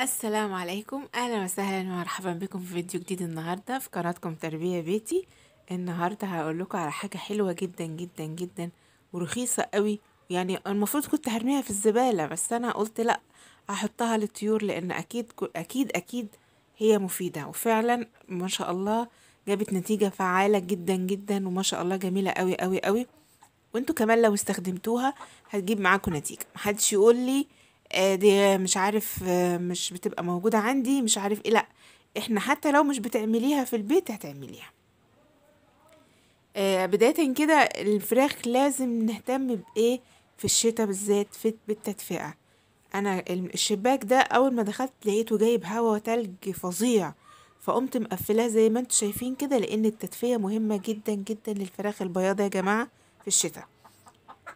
السلام عليكم اهلا وسهلا ومرحبا بكم في فيديو جديد النهارده في قناتكم تربيه بيتي النهارده هقول لكم على حاجه حلوه جدا جدا جدا ورخيصه قوي يعني المفروض كنت هرميها في الزباله بس انا قلت لا هحطها للطيور لان اكيد اكيد اكيد هي مفيده وفعلا ما شاء الله جابت نتيجه فعاله جدا جدا وما شاء الله جميله قوي قوي قوي وانتوا كمان لو استخدمتوها هتجيب معاكم نتيجه محدش يقول لي آه، دي مش عارف آه، مش بتبقى موجودة عندي مش عارف ايه لأ احنا حتى لو مش بتعمليها في البيت هتعمليها آه، بداية كده الفراخ لازم نهتم بإيه في الشتاء بالذات في بالتدفئة أنا الشباك ده أول ما دخلت لقيته جايب هوا وتلج فظيع فقمت مقفلاه زي ما انتوا شايفين كده لأن التدفئة مهمة جدا جدا للفراخ البياضة يا جماعة في الشتاء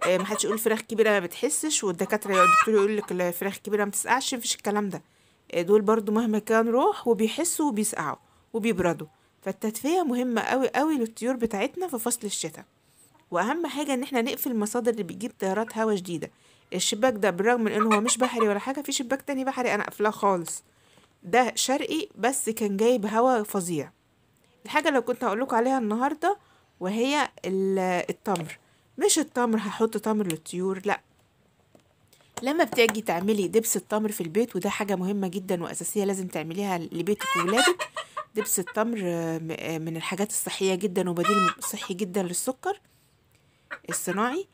آه، ما حدش يقول فراخ كبيره ما بتحسش والدكاتره الدكتور يقول لك الفراخ الكبيره ما تسقعش مفيش الكلام ده آه، دول برضو مهما كان روح وبيحسوا وبيسقعوا وبيبردوا فالتدفئه مهمه قوي قوي للطيور بتاعتنا في فصل الشتاء واهم حاجه ان احنا نقفل المصادر اللي بتجيب تيارات هواء جديده الشباك ده بالرغم من انه هو مش بحري ولا حاجه في شباك تاني بحري انا قافلاه خالص ده شرقي بس كان جايب هواء فظيع الحاجه اللي كنت هقول عليها النهارده وهي التمر مش التمر هحط تمر للطيور لا لما بتيجي تعملي دبس التمر في البيت وده حاجة مهمة جدا وأساسية لازم تعمليها لبيتك وولادك دبس التمر من الحاجات الصحية جدا وبديل صحي جدا للسكر الصناعي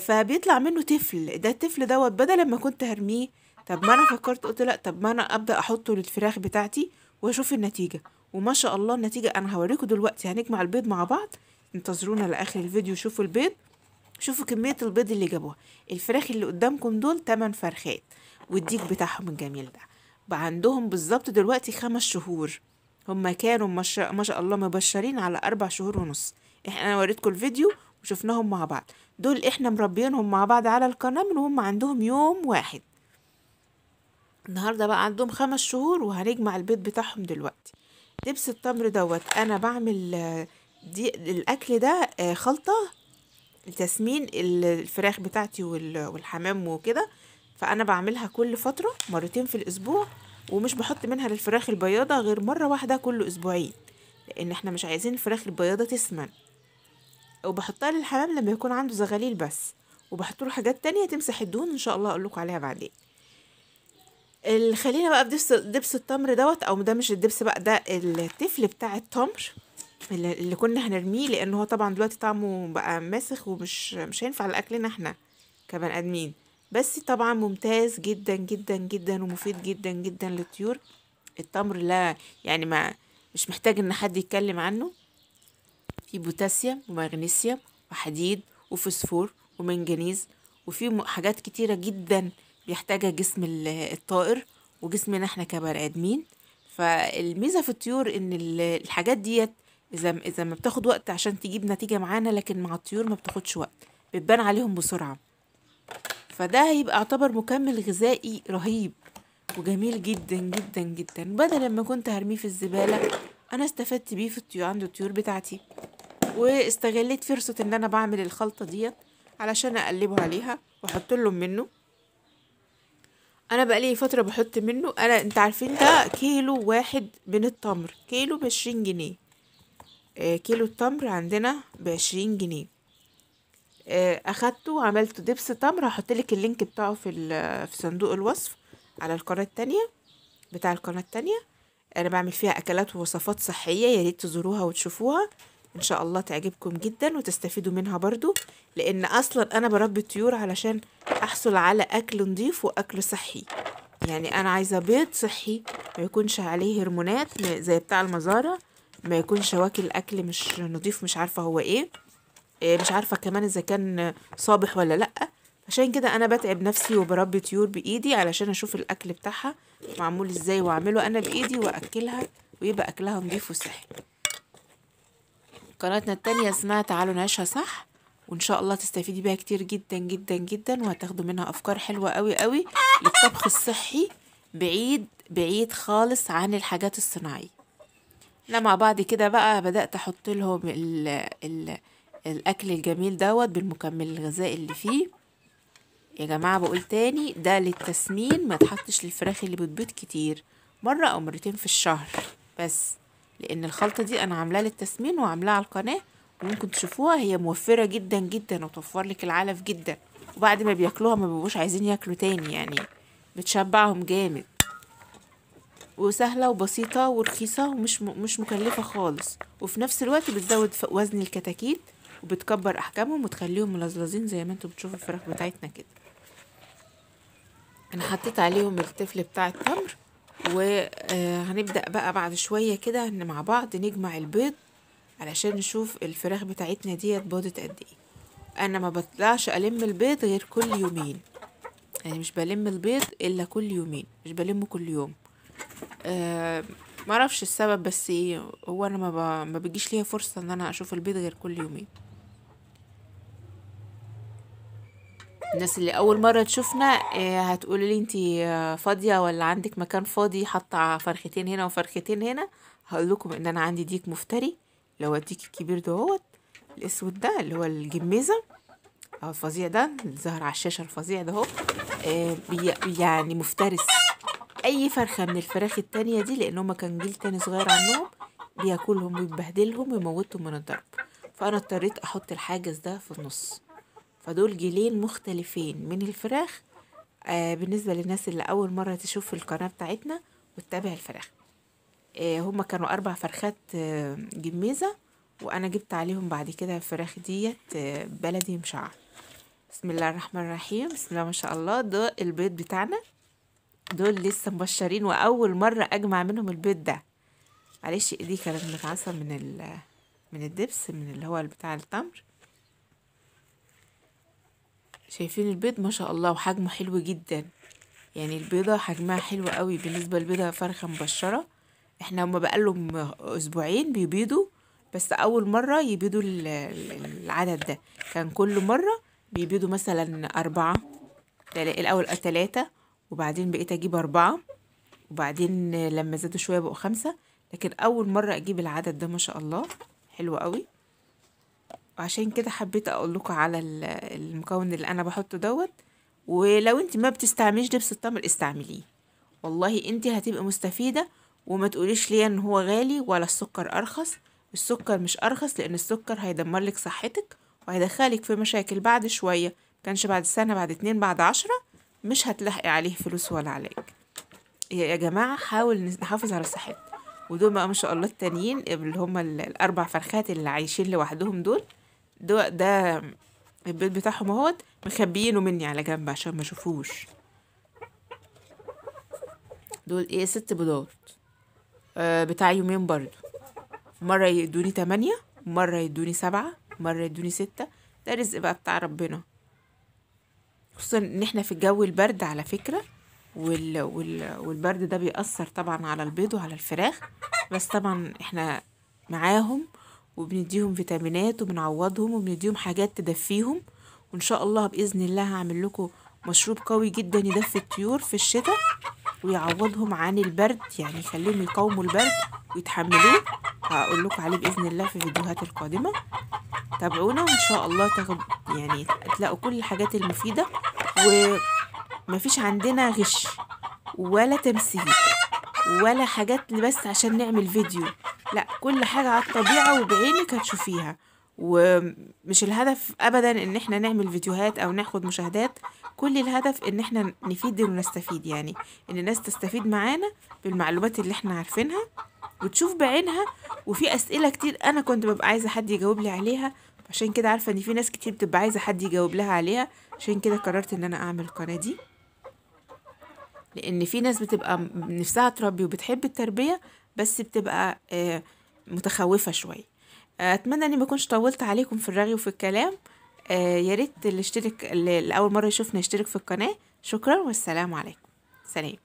فبيطلع منه تفل ده التفل دوت بدل ما كنت هرميه طب ما انا فكرت قلت لا طب ما انا ابدا احطه للفراخ بتاعتي واشوف النتيجه وما شاء الله النتيجه انا هوريكم دلوقتي هنجمع البيض مع بعض انتظرونا لاخر الفيديو شوفوا البيض شوفوا كمية البيض اللي جابوها الفراخ اللي قدامكم دول 8 فرخات والديك بتاعهم الجميل ده بقى عندهم بالظبط دلوقتي خمس شهور هما كانوا ما شاء الله مبشرين على أربع شهور ونص احنا انا وريتكم الفيديو وشفناهم مع بعض دول احنا مربينهم مع بعض على القناة من وهم عندهم يوم واحد النهاردة بقى عندهم خمس شهور وهنجمع البيض بتاعهم دلوقتي دبس التمر دوت انا بعمل آه، دي الاكل ده آه، خلطة لتسمين الفراخ بتاعتي والحمام وكده فانا بعملها كل فتره مرتين في الاسبوع ومش بحط منها للفراخ البياضه غير مره واحده كل اسبوعين لان احنا مش عايزين الفراخ البياضه تسمن وبحطها للحمام لما يكون عنده زغاليل بس وبحط له حاجات تانية تمسح الدهون ان شاء الله اقول لكم عليها بعدين خلينا بقى في دبس دبس التمر دوت او ده مش الدبس بقى ده التفل بتاع التمر اللي كنا هنرميه لأن هو طبعًا دلوقتي طعمه بقى ماسخ ومش مش هينفع لأكلنا إحنا كبني آدمين، بس طبعًا ممتاز جدًا، جدًا، جدًا ومفيد جدًا، جدًا للطيور، التمر لا يعني ما مش محتاج إن حد يتكلم عنه، في بوتاسيوم ومغنيسيوم وحديد وفوسفور ومنجنيز وفي حاجات كتيرة جدًا بيحتاجها جسم الطائر وجسمنا إحنا كبني آدمين، فالميزة في الطيور إن الحاجات ديت اذا اذا ما بتاخد وقت عشان تجيب نتيجه معانا لكن مع الطيور ما بتاخدش وقت بتبان عليهم بسرعه فده هيبقى اعتبر مكمل غذائي رهيب وجميل جدا جدا جدا بدل ما كنت هرميه في الزباله انا استفدت بيه في الطيور عند الطيور بتاعتي واستغليت فرصه ان انا بعمل الخلطه ديت علشان اقلبه عليها واحط لهم منه انا بقالي فتره بحط منه انا انت عارفين ده كيلو واحد من التمر كيلو بعشرين جنيه آه، كيلو التمر عندنا بعشرين جنيه آه، اخدته وعملته دبس تمر هحطلك اللينك بتاعه في, في صندوق الوصف على القناة التانية بتاع القناة التانية انا بعمل فيها اكلات ووصفات صحية ياريت تزوروها وتشوفوها ان شاء الله تعجبكم جدا وتستفيدوا منها برضو لان اصلا انا بربي الطيور علشان احصل على اكل نضيف واكل صحي يعني انا عايزة بيض صحي ما يكونش عليه هرمونات زي بتاع المزارع ما يكون واكل اكل مش نظيف مش عارفه هو ايه آه، مش عارفه كمان اذا كان صابح ولا لا عشان كده انا بتعب نفسي وبربي طيور بايدي علشان اشوف الاكل بتاعها معمول ازاي واعمله انا بايدي واكلها ويبقى اكلها نضيف وصحي قناتنا التانية اسمها تعالوا نعيشها صح وان شاء الله تستفيدي بيها كتير جدا جدا جدا وهتاخدوا منها افكار حلوه قوي قوي للطبخ الصحي بعيد بعيد خالص عن الحاجات الصناعيه لما بعد كده بقى بدأت أحط لهم ال الـ الأكل الجميل دوت بالمكمل الغذائي اللي فيه يا جماعة بقول تاني ده للتسمين ما تحطش للفراخ اللي بتبيض كتير مرة أو مرتين في الشهر بس لأن الخلطة دي أنا عاملاها للتسمين وعاملاها على القناة وممكن تشوفوها هي موفرة جدا جدا وتوفر لك العلف جدا وبعد ما بياكلوها ما بيبقوش عايزين ياكلوا تاني يعني بتشبعهم جامد وسهلة وبسيطة ورخيصة ومش مش مكلفة خالص وفي نفس الوقت بتزود وزن الكتاكيت وبتكبر أحجامهم وتخليهم ملزلزين زي ما انتوا بتشوفوا الفراخ بتاعتنا كده انا حطيت عليهم التفل بتاع التمر وهنبدأ آه، بقى بعد شوية كده ان مع بعض نجمع البيض علشان نشوف الفراخ بتاعتنا ديت باضت قد ايه انا ما بطلعش الم البيض غير كل يومين يعني مش بلم البيض الا كل يومين مش بلمه كل يوم ما آه، معرفش السبب بس ايه هو انا ما, ب... ما بيجيش ليا فرصة ان انا اشوف البيت غير كل يومين الناس اللي اول مرة تشوفنا آه، هتقولي لي انتي آه، فاضية ولا عندك مكان فاضي حاطة فرختين هنا وفرختين هنا هقول لكم ان انا عندي ديك مفتري لو الديك الكبير دهوت الاسود ده اللي هو الجميزة او الفظيع ده الزهر على الشاشة الفظيع ده اهو يعني مفترس اي فرخه من الفراخ التانية دي لان هما كان جيل تاني صغير عنهم بياكلهم ويبهدلهم ويموتهم من الضرب فانا اضطريت احط الحاجز ده في النص فدول جيلين مختلفين من الفراخ آه بالنسبه للناس اللي اول مره تشوف القناه بتاعتنا وتتابع الفراخ آه هما كانوا اربع فرخات آه جميزه وانا جبت عليهم بعد كده الفراخ ديت آه بلدي مشعل بسم الله الرحمن الرحيم بسم الله ما شاء الله ده البيض بتاعنا دول لسه مبشرين واول مره اجمع منهم البيض ده معلش ايدي كانت متعصه من ال من الدبس من اللي هو بتاع التمر شايفين البيض ما شاء الله وحجمه حلو جدا يعني البيضة حجمها حلو قوي بالنسبة للبيضة فرخة مبشرة احنا هما بقالهم اسبوعين بيبيضوا بس اول مرة يبيضوا العدد ده كان كل مرة بيبيضوا مثلا اربعة الاول تلاتة وبعدين بقيت أجيب أربعة وبعدين لما زادوا شوية بقوا خمسة لكن أول مرة أجيب العدد ده ما شاء الله حلو قوي وعشان كده حبيت أقول لكم على المكون اللي أنا بحطه دوت ولو انت ما بتستعمليش دبس التمر استعمليه والله انت هتبقي مستفيدة وما تقوليش ليه ان هو غالي ولا السكر ارخص السكر مش ارخص لان السكر هيدمر لك صحتك وهيدخلك في مشاكل بعد شوية كانش بعد سنة بعد اتنين بعد عشرة مش هتلحقي عليه فلوس ولا علاج يا جماعة حاول نحافظ على صحتنا ودول بقى ما شاء الله التانيين اللي هما الأربع فرخات اللي عايشين لوحدهم دول ده, ده البيت بتاعهم اهوت مخبيينه مني على جنب عشان ما شوفوش دول ايه ست بيضات آه بتاع يومين برضو مرة يدوني تمانية مرة يدوني سبعة مرة يدوني ستة ده رزق بقى بتاع ربنا خصوصا ان احنا في الجو البرد على فكرة وال... وال... والبرد ده بيأثر طبعا على البيض وعلى الفراخ بس طبعا احنا معاهم وبنديهم فيتامينات وبنعوضهم وبنديهم حاجات تدفيهم وان شاء الله بإذن الله هعمل لكم مشروب قوي جدا يدفي الطيور في الشتاء ويعوضهم عن البرد يعني يخليهم يقاوموا البرد ويتحملوه هقول لكم عليه بإذن الله في الفيديوهات القادمة تابعونا وإن شاء الله تاخد يعني تلاقوا كل الحاجات المفيدة ومفيش عندنا غش ولا تمثيل ولا حاجات بس عشان نعمل فيديو لا كل حاجة على الطبيعة وبعينك هتشوفيها ومش الهدف ابدا ان احنا نعمل فيديوهات او ناخد مشاهدات كل الهدف ان احنا نفيد ونستفيد يعني ان الناس تستفيد معانا بالمعلومات اللي احنا عارفينها وتشوف بعينها وفي اسئله كتير انا كنت ببقى عايزه حد يجاوب لي عليها عشان كده عارفه ان في ناس كتير بتبقى عايزه حد يجاوب لها عليها عشان كده قررت ان انا اعمل القناة دي لان في ناس بتبقى نفسها تربي وبتحب التربية بس بتبقى آه، متخوفة شوية اتمنى اني ما اكونش طولت عليكم في الرغي وفي الكلام آه، يا ريت اللي اشترك اللي اول مره يشوفنا يشترك في القناه شكرا والسلام عليكم سلام